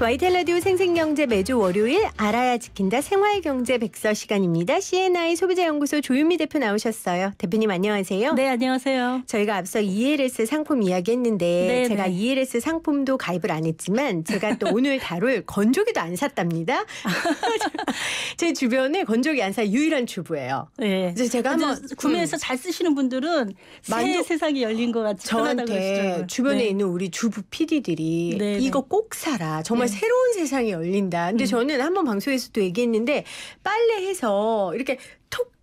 와이텔라디오 생생경제 매주 월요일 알아야 지킨다 생활경제 백서 시간입니다. CNI 소비자연구소 조윤미 대표 나오셨어요. 대표님 안녕하세요. 네 안녕하세요. 저희가 앞서 ELS 상품 이야기했는데 네, 네. 제가 ELS 상품도 가입을 안 했지만 제가 또 오늘 다룰 건조기도 안 샀답니다. 제 주변에 건조기 안 사 유일한 주부예요. 네. 그래서 제가 한번 음. 구매해서 잘 쓰시는 분들은 만족... 새 세상이 열린 것 같이 저한테 주변에 네. 있는 우리 주부 PD들이 네, 네, 이거 꼭 사라. 정말 정말 음. 새로운 세상이 열린다. 근데 음. 저는 한번 방송에서도 얘기했는데 빨래해서 이렇게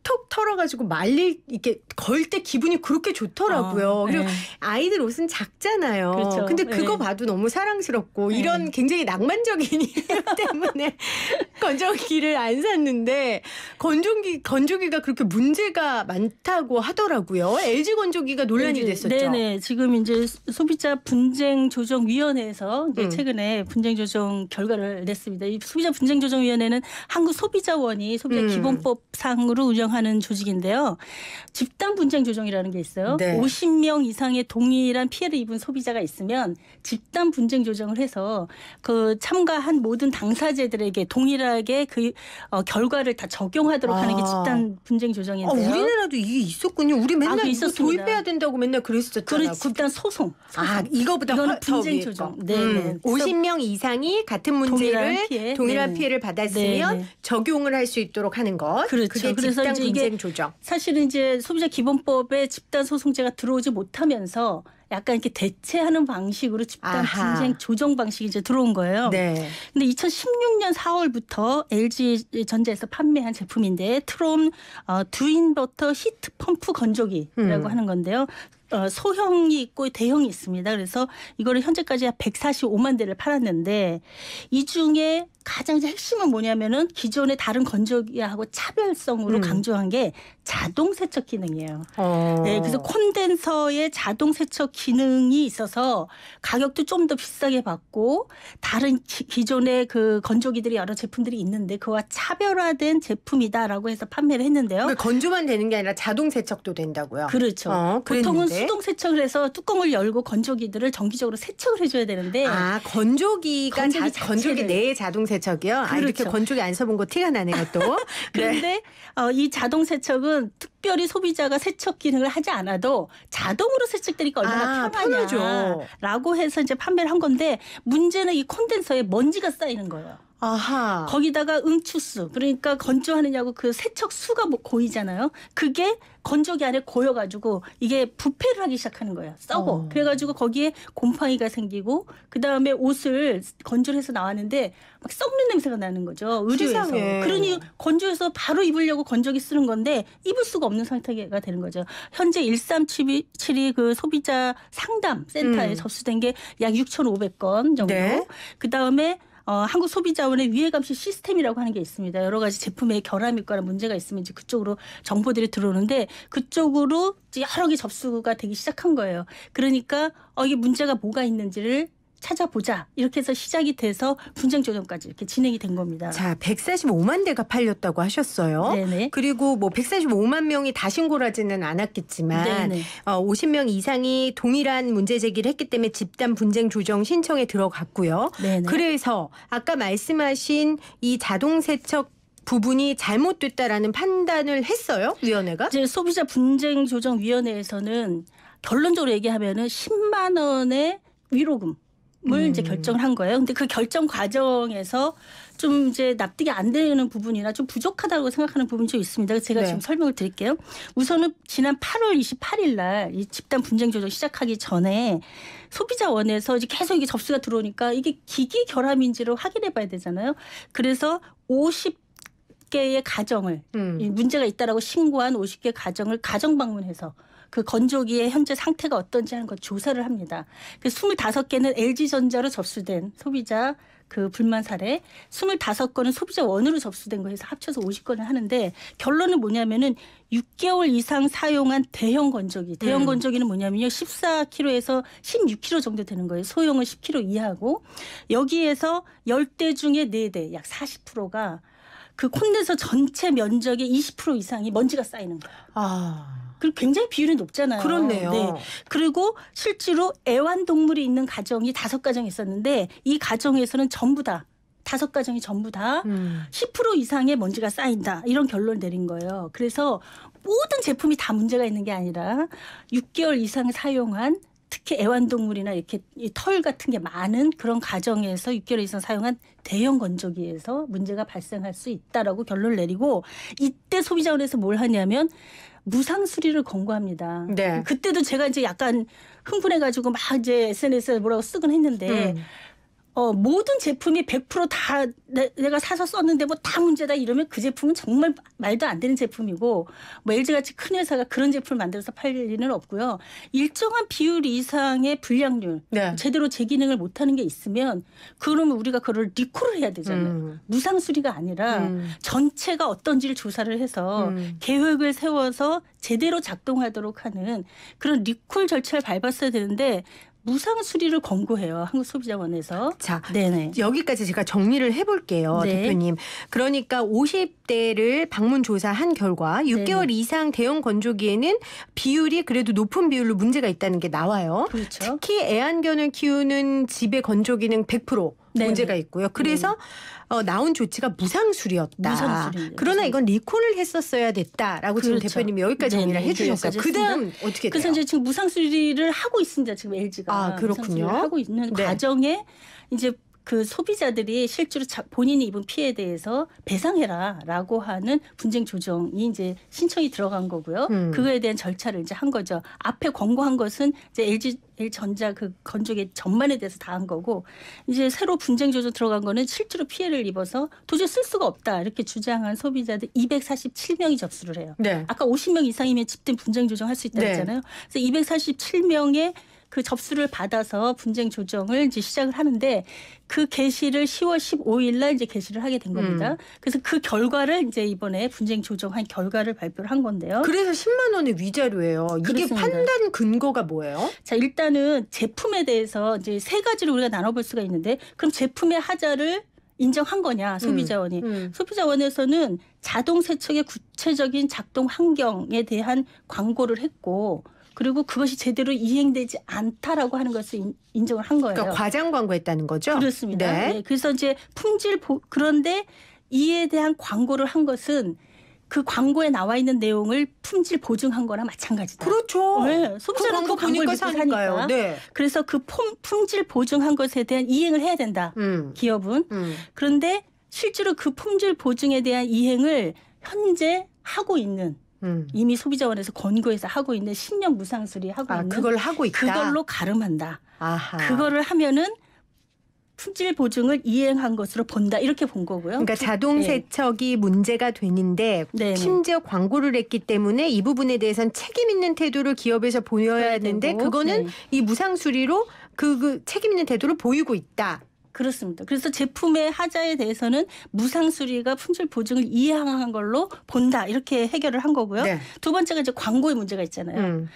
톡 털어가지고 말릴 이렇게 걸 때 기분이 그렇게 좋더라고요. 아, 그리고 네. 아이들 옷은 작잖아요. 그렇죠. 근데 그거 네. 봐도 너무 사랑스럽고 네. 이런 굉장히 낭만적인 이유 때문에 건조기를 안 샀는데 건조기 건조기가 그렇게 문제가 많다고 하더라고요. LG 건조기가 논란이 됐었죠. 네네 지금 이제 소비자 분쟁 조정 위원회에서 음. 최근에 분쟁 조정 결과를 냈습니다. 이 소비자 분쟁 조정 위원회는 한국 소비자원이 소비자 음. 기본법상으로 운영 조정하는 조직인데요. 집단 분쟁 조정이라는 게 있어요. 네. 50명 이상의 동일한 피해를 입은 소비자가 있으면 집단 분쟁 조정을 해서 그 참가한 모든 당사자들에게 동일하게 그 어, 결과를 다 적용하도록 아. 하는 게 아. 집단 분쟁 조정인데요. 아, 우리나라도 이게 있었군요. 우리 맨날 아, 이거 도입해야 된다고 맨날 그랬었잖아요. 그래, 집단 소송. 소송. 아, 이거보다 이건 분쟁 조정. 네, 네. 음. 네. 50명 이상이 같은 문제를 동일한, 피해. 동일한 네. 피해를 받았으면 네, 네. 적용을 할 수 있도록 하는 것. 그렇죠. 그래서 이 경쟁 조정. 사실은 이제 소비자 기본법에 집단 소송제가 들어오지 못하면서 약간 이렇게 대체하는 방식으로 집단 아하. 분쟁 조정 방식이 이제 들어온 거예요. 네. 근데 2016년 4월부터 LG 전자에서 판매한 제품인데 트롬 어, 두인버터 히트 펌프 건조기라고 음. 하는 건데요. 어, 소형이 있고 대형이 있습니다. 그래서 이거를 현재까지 145만 대를 팔았는데 이 중에 가장 이제 핵심은 뭐냐면은 기존의 다른 건조기하고 차별성으로 음. 강조한 게 자동 세척 기능이에요. 어. 네, 그래서 콘덴서의 자동 세척 기능이 있어서 가격도 좀 더 비싸게 받고 다른 기, 존의그 건조기들이 여러 제품들이 있는데 그와 차별화된 제품이다라고 해서 판매를 했는데요. 그러니까 건조만 되는 게 아니라 자동 세척도 된다고요. 그렇죠. 어, 보통은 수동 세척을 해서 뚜껑을 열고 건조기들을 정기적으로 세척을 해줘야 되는데 아 건조기가 건조기, 자, 건조기 내에 자동 세척이요? 그렇죠. 아, 이렇게 그렇죠. 건조기 안 써본 거 티가 나네요 또. 네. 그런데 네. 어, 이 자동 세척은 특별히 소비자가 세척 기능을 하지 않아도 자동으로 세척되니까 얼마나 아, 편하냐라고 해서 이제 판매를 한 건데 문제는 이 콘덴서에 먼지가 쌓이는 거예요. 아하. 거기다가 응축수 그러니까 건조하느냐고 그 세척 수가 뭐 고이잖아요. 그게 건조기 안에 고여가지고 이게 부패를 하기 시작하는 거예요. 썩어. 어. 그래가지고 거기에 곰팡이가 생기고 그 다음에 옷을 건조해서 나왔는데 막 썩는 냄새가 나는 거죠. 의류에서. 세상에. 그러니 건조해서 바로 입으려고 건조기 쓰는 건데 입을 수가 없는 상태가 되는 거죠. 현재 1372 그 소비자 상담 센터에 음. 접수된 게 약 6,500건 정도. 네. 그 다음에 어, 한국 소비자원의 위해감시 시스템이라고 하는 게 있습니다. 여러 가지 제품에 결함이 있 거나 문제가 있으면 이제 그쪽으로 정보들이 들어오는데 그쪽으로 여러 개 접수가 되기 시작한 거예요. 그러니까 어, 이게 문제가 뭐가 있는지를 찾아보자 이렇게 해서 시작이 돼서 분쟁 조정까지 이렇게 진행이 된 겁니다. 자, 145만 대가 팔렸다고 하셨어요. 네네. 그리고 뭐 145만 명이 다 신고하지는 않았겠지만 어, 50명 이상이 동일한 문제 제기를 했기 때문에 집단 분쟁 조정 신청에 들어갔고요. 네네. 그래서 아까 말씀하신 이 자동 세척 부분이 잘못됐다라는 판단을 했어요 위원회가? 이제 소비자 분쟁 조정 위원회에서는 결론적으로 얘기하면은 10만 원의 위로금 을 이제 음. 결정을 한 거예요. 근데 그 결정 과정에서 좀 이제 납득이 안 되는 부분이나 좀 부족하다고 생각하는 부분이 좀 있습니다. 제가 네. 지금 설명을 드릴게요. 우선은 지난 8월 28일 날 이 집단 분쟁 조정 시작하기 전에 소비자원에서 이제 계속 이게 접수가 들어오니까 이게 기기 결함인지를 확인해 봐야 되잖아요. 그래서 50 개의 가정을 음. 문제가 있다라고 신고한 50개 가정을 가정 방문해서 그 건조기의 현재 상태가 어떤지 하는 걸 조사를 합니다. 그 25개는 LG전자로 접수된 소비자 그 불만 사례 25건은 소비자 원으로 접수된 거에서 합쳐서 50건을 하는데 결론은 뭐냐면은 6개월 이상 사용한 대형 건조기. 대형 음. 건조기는 뭐냐면요. 14kg에서 16kg 정도 되는 거예요. 소형은 10kg 이하고 여기에서 10대 중에 4대 약 40%가 그 콘덴서 전체 면적의 20% 이상이 먼지가 쌓이는 거예요. 아. 그리고 굉장히 비율이 높잖아요. 그렇네요. 네. 그리고 실제로 애완동물이 있는 가정이 다섯 가정 있었는데 이 가정에서는 전부 다 다섯 가정이 전부 다 10% 음. 이상의 먼지가 쌓인다 이런 결론을 내린 거예요. 그래서 모든 제품이 다 문제가 있는 게 아니라 6개월 이상 사용한 특히 애완동물이나 이렇게 털 같은 게 많은 그런 가정에서 6개월 이상 사용한 대형 건조기에서 문제가 발생할 수 있다라고 결론을 내리고 이때 소비자원에서 뭘 하냐면 무상 수리를 권고합니다. 네. 그때도 제가 이제 약간 흥분해가지고 막 이제 SNS에 뭐라고 쓰곤 했는데 음. 어, 모든 제품이 100%다 내가 사서 썼는데 뭐 다 문제다 이러면 그 제품은 정말 말도 안 되는 제품이고 뭐 LG같이 큰 회사가 그런 제품을 만들어서 팔 일은 없고요. 일정한 비율 이상의 불량률 네. 제대로 제 기능을 못하는 게 있으면 그러면 우리가 그걸 리콜을 해야 되잖아요. 음. 무상 수리가 아니라 음. 전체가 어떤지를 조사를 해서 음. 계획을 세워서 제대로 작동하도록 하는 그런 리콜 절차를 밟았어야 되는데 무상 수리를 권고해요. 한국 소비자원에서. 자, 네네. 여기까지 제가 정리를 해볼게요, 네. 대표님. 그러니까 50대를 방문 조사한 결과 6개월 네네. 이상 대형 건조기에는 비율이 그래도 높은 비율로 문제가 있다는 게 나와요. 그렇죠. 특히 애완견을 키우는 집의 건조기는 100% 네. 문제가 있고요. 그래서 네. 어, 나온 조치가 무상수리였다 무상술이었다. 그러나 이건 리콜을 했었어야 됐다라고 그렇죠. 지금 대표님이 여기까지 정리를 해주셨어요. 그다음 어떻게 돼요? 그래서 이제 지금 무상수리를 하고 있습니다. 지금 LG가 아, 그렇군요. 하고 있는 네. 과정에 이제 그 소비자들이 실제로 본인이 입은 피해에 대해서 배상해라라고 하는 분쟁 조정이 이제 신청이 들어간 거고요. 음. 그거에 대한 절차를 이제 한 거죠. 앞에 권고한 것은 이제 LG 전자 그 건조기 전반에 대해서 다 한 거고 이제 새로 분쟁 조정 들어간 거는 실제로 피해를 입어서 도저히 쓸 수가 없다 이렇게 주장한 소비자들 247명이 접수를 해요. 네. 아까 50명 이상이면 집단 분쟁 조정할 수 있다 네. 했잖아요. 그래서 247명의 그 접수를 받아서 분쟁 조정을 이제 시작을 하는데 그 개시를 10월 15일 날 이제 개시를 하게 된 겁니다. 음. 그래서 그 결과를 이제 이번에 분쟁 조정한 결과를 발표를 한 건데요. 그래서 10만 원의 위자료예요. 이게 그렇습니다. 판단 근거가 뭐예요? 자, 일단은 제품에 대해서 이제 세 가지로 우리가 나눠 볼 수가 있는데 그럼 제품의 하자를 인정한 거냐 음. 소비자원이 음, 음. 소비자원에서는 자동 세척의 구체적인 작동 환경에 대한 광고를 했고 그리고 그것이 제대로 이행되지 않다라고 하는 것을 인정을 한 거예요. 그러니까 과장 광고했다는 거죠. 그렇습니다. 네. 네. 그래서 이제 품질 보, 그런데 이에 대한 광고를 한 것은 그 광고에 나와 있는 내용을 품질 보증한 거나 마찬가지다. 그렇죠. 네. 소비자는 그, 그, 광고 를 믿고 사니까요. 네. 그래서 그 품, 품질 보증한 것에 대한 이행을 해야 된다. 음. 기업은. 음. 그런데 실제로 그 품질 보증에 대한 이행을 현재 하고 있는 음. 이미 소비자원에서 권고해서 하고 있는 신념 무상 수리하고 아, 있는 그걸 하고 있다. 그걸로 가름한다. 아하. 그거를 하면은 품질 보증을 이행한 것으로 본다 이렇게 본 거고요. 그러니까 자동 예. 세척이 네. 문제가 되는데 네, 네. 심지어 광고를 했기 때문에 이 부분에 대해서는 책임 있는 태도를 기업에서 보여야 하는데 그거는 네. 이 무상 수리로 그, 그 책임 있는 태도를 보이고 있다. 그렇습니다. 그래서 제품의 하자에 대해서는 무상 수리가 품질 보증을 이행한 걸로 본다 이렇게 해결을 한 거고요. 네. 두 번째가 이제 광고의 문제가 있잖아요. 음.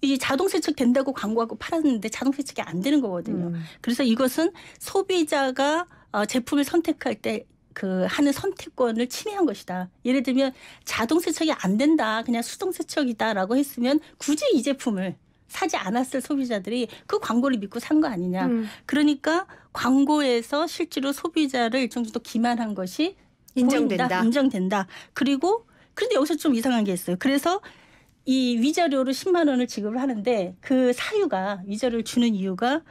이 자동 세척 된다고 광고하고 팔았는데 자동 세척이 안 되는 거거든요. 음. 그래서 이것은 소비자가 어, 제품을 선택할 때 그 하는 선택권을 침해한 것이다. 예를 들면 자동 세척이 안 된다. 그냥 수동 세척이다라고 했으면 굳이 이 제품을 사지 않았을 소비자들이 그 광고를 믿고 산 거 아니냐. 음. 그러니까 광고에서 실제로 소비자를 일정 정도 기만한 것이 인정된다. 보인다, 인정된다. 그리고 그런데 여기서 좀 이상한 게 있어요. 그래서 이 위자료로 10만 원을 지급을 하는데 그 사유가 위자료를 주는 이유가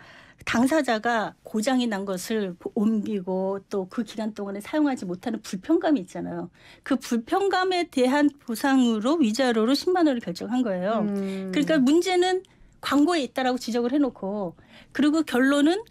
당사자가 고장이 난 것을 옮기고 또 그 기간 동안에 사용하지 못하는 불편감이 있잖아요. 그 불편감에 대한 보상으로 위자료로 10만 원을 결정한 거예요. 음. 그러니까 문제는 광고에 있다라고 지적을 해놓고 그리고 결론은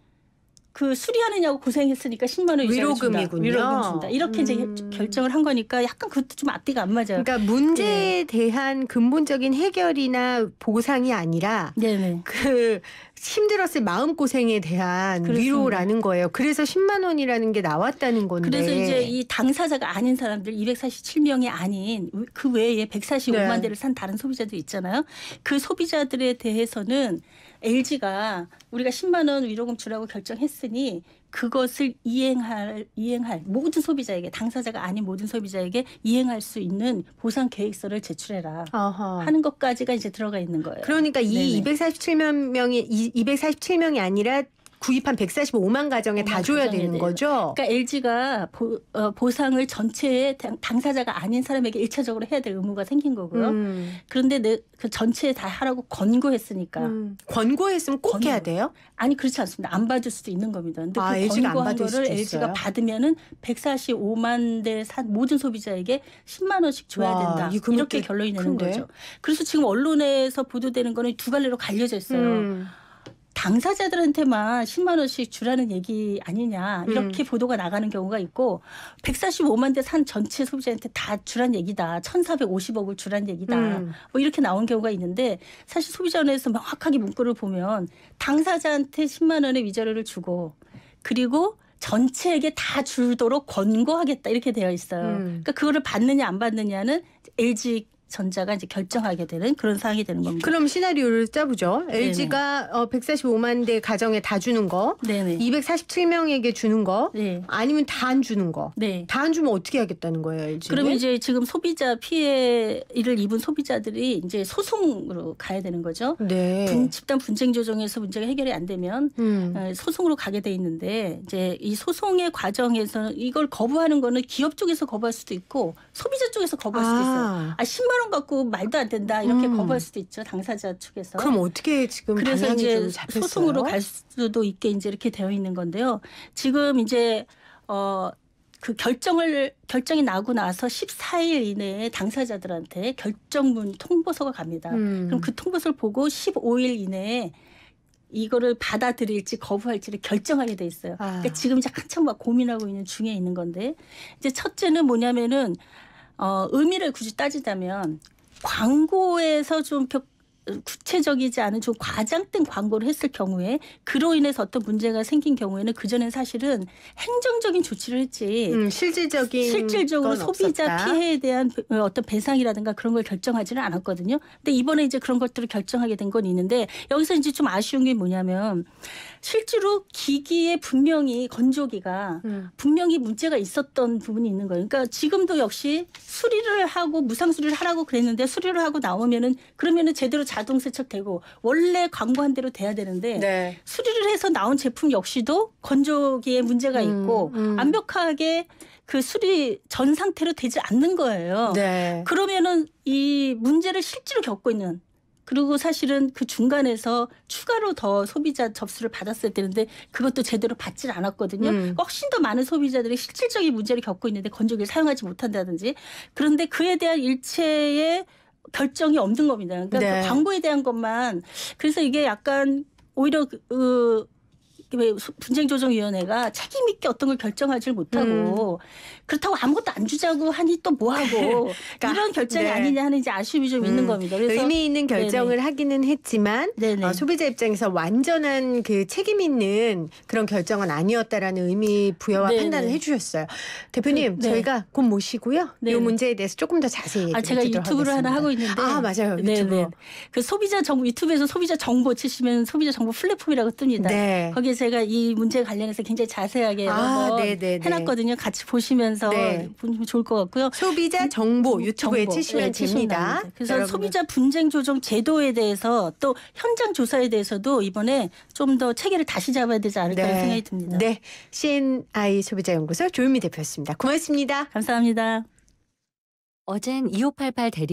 그 수리하느냐고 고생했으니까 10만 원 위로금이군요. 위로금 준다. 이렇게 음. 이제 결정을 한 거니까 약간 그것도 좀 앞뒤가 안 맞아요. 그러니까 문제에 네. 대한 근본적인 해결이나 보상이 아니라 네네. 그 힘들었을 마음 고생에 대한 그렇습니다. 위로라는 거예요. 그래서 10만 원이라는 게 나왔다는 건데. 그래서 이제 이 당사자가 아닌 사람들 247명이 아닌 그 외에 145만 네. 대를 산 다른 소비자도 있잖아요. 그 소비자들에 대해서는 LG가 우리가 10만 원 위로금 주라고 결정했으니 그것을 이행할 이행할 모든 소비자에게 당사자가 아닌 모든 소비자에게 이행할 수 있는 보상 계획서를 제출해라 아하. 하는 것까지가 이제 들어가 있는 거예요. 그러니까 이 네네. 247만 명이 이, 247명이 아니라 구입한 145만 가정에 다 줘야 되는 거죠. 그러니까 LG가 보, 어, 보상을 전체에 당사자가 아닌 사람에게 일차적으로 해야 될 의무가 생긴 거고요. 음. 그런데 내, 그 전체에 다 하라고 권고했으니까 음. 권고했으면 꼭 권고. 해야 돼요? 아니 그렇지 않습니다. 안 받을 수도 있는 겁니다. 근데 아, 그 LG가 권고한 거를 LG가 받으면은 145만 대 모든 소비자에게 10만 원씩 줘야 와, 된다. 이렇게 결론이 내는 거죠. 그래서 지금 언론에서 보도되는 거는 두 갈래로 갈려져 있어요. 음. 당사자들한테만 10만 원씩 주라는 얘기 아니냐 이렇게 음. 보도가 나가는 경우가 있고 145만 대 산 전체 소비자한테 다 주란 얘기다 1,450억을 주란 얘기다 음. 뭐 이렇게 나온 경우가 있는데 사실 소비자원에서 명확하게 문구를 보면 당사자한테 10만 원의 위자료를 주고 그리고 전체에게 다 주도록 권고하겠다 이렇게 되어 있어요. 음. 그러니까 그거를 받느냐 안 받느냐는 LG 전자가 이제 결정하게 되는 그런 상황이 되는 겁니다. 그럼 시나리오를 짜보죠. 네네. LG가 어, 145만 대 가정에 다 주는 거, 네네. 247명에게 주는 거, 네. 아니면 다 안 주는 거. 네. 다안 주면 어떻게 하겠다는 거예요, LG? 그럼 이제 지금 소비자 피해를 입은 소비자들이 이제 소송으로 가야 되는 거죠. 네. 분, 집단 분쟁 조정에서 문제가 해결이 안 되면 음. 소송으로 가게 돼 있는데 이제 이 소송의 과정에서 이걸 거부하는 거는 기업 쪽에서 거부할 수도 있고 소비자 쪽에서 거부할 수도 아. 있어요. 아 10만 원 받고 그 말도 안 된다 이렇게 음. 거부할 수도 있죠 당사자 측에서. 그럼 어떻게 지금 그래서 이제 소송으로 갈 수도 있게 이제 이렇게 되어 있는 건데요. 지금 이제 어. 그 결정을 결정이 나고 나서 14일 이내에 당사자들한테 결정문 통보서가 갑니다. 음. 그럼 그 통보서를 보고 15일 이내에 이거를 받아들일지 거부할지를 결정하게 돼 있어요. 아. 그러니까 지금 이제 한참 막 고민하고 있는 중에 있는 건데 이제 첫째는 뭐냐면은 어, 의미를 굳이 따지자면 광고에서 좀 구체적이지 않은 좀 과장된 광고를 했을 경우에 그로 인해서 어떤 문제가 생긴 경우에는 그전엔 사실은 행정적인 조치를 했지 음, 실질적인 실질적으로 소비자 없었다. 피해에 대한 어, 어떤 배상이라든가 그런 걸 결정하지는 않았거든요. 근데 이번에 이제 그런 것들을 결정하게 된 건 있는데 여기서 이제 좀 아쉬운 게 뭐냐면 실제로 기기에 분명히 건조기가 음. 분명히 문제가 있었던 부분이 있는 거예요. 그러니까 지금도 역시 수리를 하고 무상 수리를 하라고 그랬는데 수리를 하고 나오면은 그러면은 제대로 자동 세척되고 원래 광고한 대로 돼야 되는데 네. 수리를 해서 나온 제품 역시도 건조기에 문제가 음, 있고 음. 완벽하게 그 수리 전 상태로 되지 않는 거예요. 네. 그러면은 이 문제를 실제로 겪고 있는 그리고 사실은 그 중간에서 추가로 더 소비자 접수를 받았어야 되는데 그것도 제대로 받질 않았거든요. 음. 훨씬 더 많은 소비자들이 실질적인 문제를 겪고 있는데 건조기를 사용하지 못한다든지 그런데 그에 대한 일체의 결정이 없는 겁니다. 그러니까 그 네. 광고에 대한 것만 그래서 이게 약간 오히려 그, 그그 분쟁조정위원회가 책임 있게 어떤 걸 결정하지 못하고 음. 그렇다고 아무것도 안 주자고 하니 또 뭐하고 그러니까, 이런 결정이 네. 아니냐 하는 이제 아쉬움이 좀 음. 있는 겁니다. 그래서 의미 있는 결정을 네네. 하기는 했지만 어, 소비자 입장에서 완전한 그 책임 있는 그런 결정은 아니었다라는 의미 부여와 네네. 판단을 해주셨어요. 대표님 그, 네. 저희가 곧 모시고요. 네이 문제에 대해서 조금 더 자세히 아, 제가 유튜브를 하겠습니다. 하나 하고 있는데 아 맞아요 유튜브 그 소비자 정보 유튜브에서 소비자 정보 치시면 소비자 정보 플랫폼이라고 뜹니다. 네. 거기에서 제가 이 문제 관련해서 굉장히 자세하게 아, 네, 네, 네. 해놨거든요. 같이 보시면서 네. 보시면 좋을 것 같고요. 소비자 음, 정보 유튜브에 정보. 치시면 네, 됩니다. 그래서 여러분 소비자 분쟁 조정 제도에 대해서 또 현장 조사에 대해서도 이번에 좀 더 체계를 다시 잡아야 되지 않을까 네. 생각이 듭니다. 네, CNI 소비자연구소 조윤미 대표였습니다. 고맙습니다. 감사합니다. 어젠 2588 대리